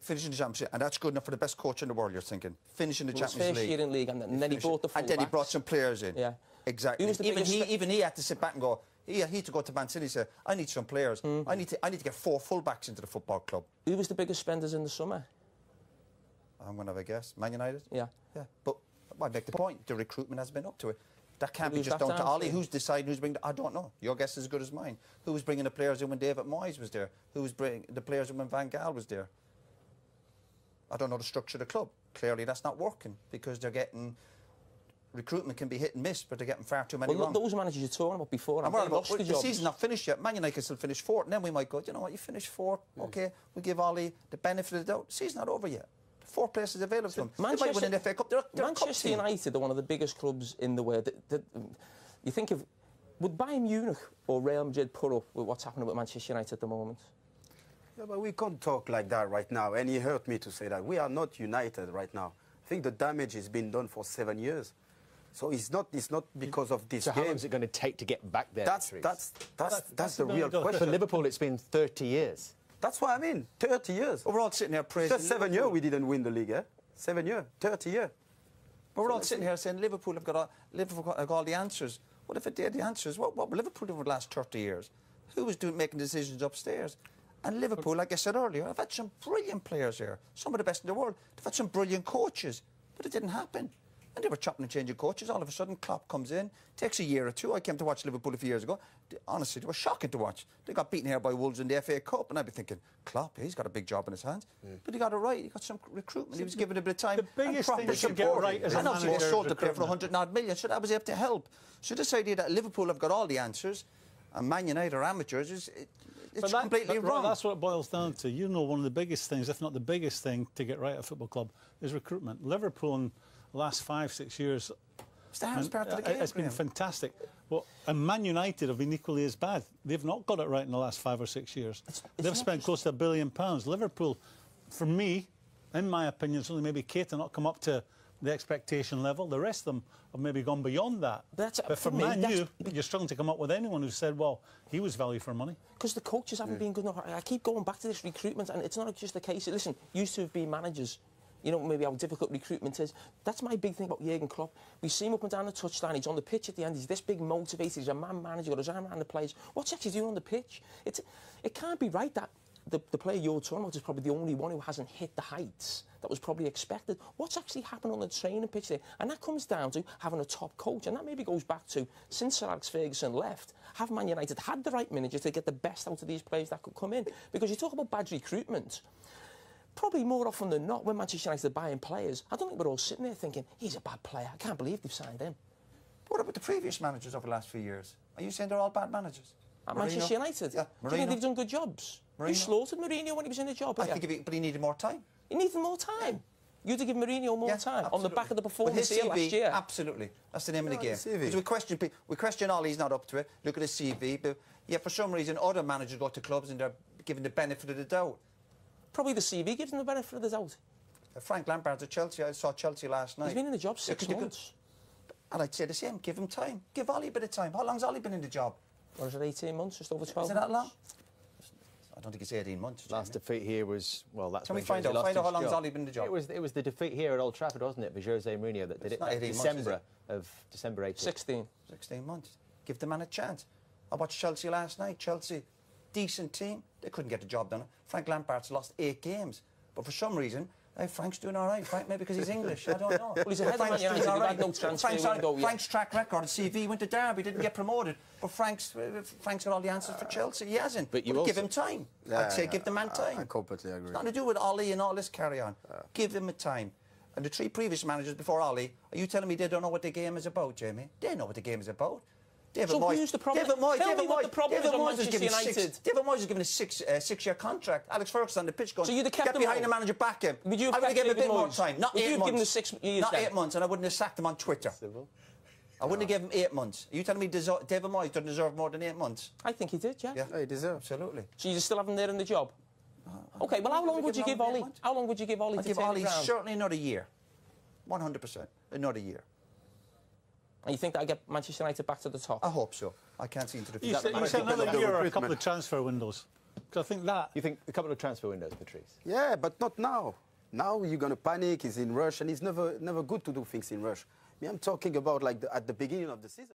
finishing the championship, and that's good enough for the best coach in the world. You're thinking finishing the well, Champions first League, year in league, and then, then he brought the and then backs. he brought some players in. Yeah, exactly. even he, even he had to sit back and go. He had to go to Man City and say, "I need some players. Mm. I need to, I need to get four fullbacks into the football club." Who was the biggest spenders in the summer? I'm going to have a guess. Man United. Yeah, yeah. But I make the point. The recruitment has been up to it. That can't be just down to Ali. Who's deciding who's bringing? The, I don't know. Your guess is as good as mine. Who was bringing the players in when David Moyes was there? Who was bringing the players in when Van Gaal was there? I don't know to structure the club. Clearly, that's not working because they're getting recruitment can be hit and miss, but they're getting far too many well, wrong. those managers you're talking about before, I'm worried about, the, the season's not finished yet. Man United can still finish fourth, and then we might go, you know what, you finish fourth, mm. okay, we give Ali the benefit of the doubt. The season's not over yet. The four places available so to them. Manchester, they might win an FA Cup. They're, they're Manchester United are one of the biggest clubs in the world. you think of, would Bayern Munich or Real Madrid put up with what's happening with Manchester United at the moment? Yeah, but we can't talk like that right now. And it hurt me to say that. We are not united right now. I think the damage has been done for seven years. So it's not it's not because of this. So game. how long is it going to take to get back there? That's that's that's that's, that's the real question. For Liverpool, it's been 30 years. That's what I mean. 30 years. Well, we're all sitting here praising. Just seven years we didn't win the league. Eh? Seven years, 30 years. we're all sitting here saying Liverpool have got all, Liverpool have got all the answers. What if it did the answers? What what Liverpool did over the last 30 years? Who was doing making decisions upstairs? And Liverpool, like I said earlier, have had some brilliant players here, some of the best in the world. They've had some brilliant coaches, but it didn't happen. And they were chopping and changing coaches. All of a sudden, Klopp comes in, takes a year or two. I came to watch Liverpool a few years ago. Honestly, they were shocking to watch. They got beaten here by Wolves in the FA Cup, and I'd be thinking, Klopp, he's got a big job in his hands. Yeah. But he got it right. He got some recruitment. he was given a bit of time. The biggest and thing should get right as and a manager. And sold the player for 100 odd million, so that was able to help. So this idea that Liverpool have got all the answers and Man United are amateurs is, it, it's that, completely wrong. Right, that's what it boils down to. You know, one of the biggest things, if not the biggest thing, to get right at a football club is recruitment. Liverpool in the last five, six years. Uh, game, it's been fantastic. Well, and Man United have been equally as bad. They've not got it right in the last five or six years. It's, it's They've spent close to a billion pounds. Liverpool, for me, in my opinion, it's only maybe Kate and not come up to the expectation level. The rest of them have maybe gone beyond that. That's, but for, for me, Man U, you're struggling to come up with anyone who said, well, he was value for money. Because the coaches haven't yeah. been good enough. I keep going back to this recruitment, and it's not just the case. Listen, used to have been managers. You know, maybe how difficult recruitment is. That's my big thing about Jurgen Klopp. We see him up and down the touchline. He's on the pitch at the end. He's this big motivator. He's a man manager. He's got his arm around the players. What's he actually doing on the pitch? It's, it can't be right that the, the player you're talking about is probably the only one who hasn't hit the heights that was probably expected. What's actually happened on the training pitch there? And that comes down to having a top coach. And that maybe goes back to since Sir Alex Ferguson left, have Man United had the right manager to get the best out of these players that could come in? Because you talk about bad recruitment. Probably more often than not, when Manchester United are buying players, I don't think we're all sitting there thinking, he's a bad player. I can't believe they've signed him. What about the previous managers over the last few years? Are you saying they're all bad managers? At Marino? Manchester United? Yeah. Do you think they've done good jobs? Mourinho. You slaughtered Mourinho when he was in the job. I think, he, but he needed more time. He needed more time. You'd have given Mourinho more yeah, time absolutely. on the back of the performance here last year. Absolutely. That's the name yeah, of the game. Because we question, we question Ollie's not up to it. Look at his CV. But yeah, for some reason, other managers go to clubs and they're given the benefit of the doubt. Probably the CV gives them the benefit of the doubt. Uh, Frank Lampard's at Chelsea. I saw Chelsea last night. He's been in the job six yeah, months. and I'd say the same. Give him time. Give Ollie a bit of time. How long's Ollie been in the job? What is it, 18 months? Just over 12 Is it that long? I don't think it's 18 months. Last defeat here was well. That's can we find Jose out? Find out how long's Oli been the job? It was it was the defeat here at Old Trafford, wasn't it, for Jose Mourinho that did it's it? December months, it? of December 18. 16. 16 months. Give the man a chance. I watched Chelsea last night. Chelsea, decent team. They couldn't get the job done. Frank Lampard's lost eight games, but for some reason hey, Frank's doing all right. Frank, maybe because he's English. I don't know. well, he's ahead Frank's of United. Right. no transfer Frank's, window Frank's track record CV went to Derby, didn't get promoted. But Frank's Frank's got all the answers for Chelsea. He hasn't. But you also... give him time. Yeah, I'd say yeah, give the man time. I, I completely agree. It's nothing to do with Ollie and all this carry on. Yeah. Give him a time. And the three previous managers before Ollie, are you telling me they don't know what the game is about, Jamie? They know what the game is about. David so Moyes. Who's the problem? David Moyes. Tell David me Moyes. what the problem David is Moyes on Manchester United. Six, David Moyes is given a six uh, six year contract. Alex Ferguson on the pitch going. So you are the get behind the manager, back him. Would you have I would have given him a bit Moyes? more time. Not would eight you have months. Given the six years not then? eight months, and I wouldn't have sacked him on Twitter. I wouldn't no. have given him eight months. Are you telling me deser- David Moyes doesn't deserve more than eight months? I think he did, yeah. Yeah, oh, he deserved. Absolutely. So you are still having him there in the job? Uh, okay, well, how long would you give Ollie? How long would you give Ollie to give Ollie certainly another year. 100%. Another year. And you think that'll get Manchester United back to the top? I hope so. I can't see into the future. You, said, you said another year or a couple of transfer windows. Because I think that... You think a couple of transfer windows, Patrice? Yeah, but not now. Now you're going to panic, he's in rush, and it's never, never good to do things in rush. I mean, I'm talking about like the, at the beginning of the season.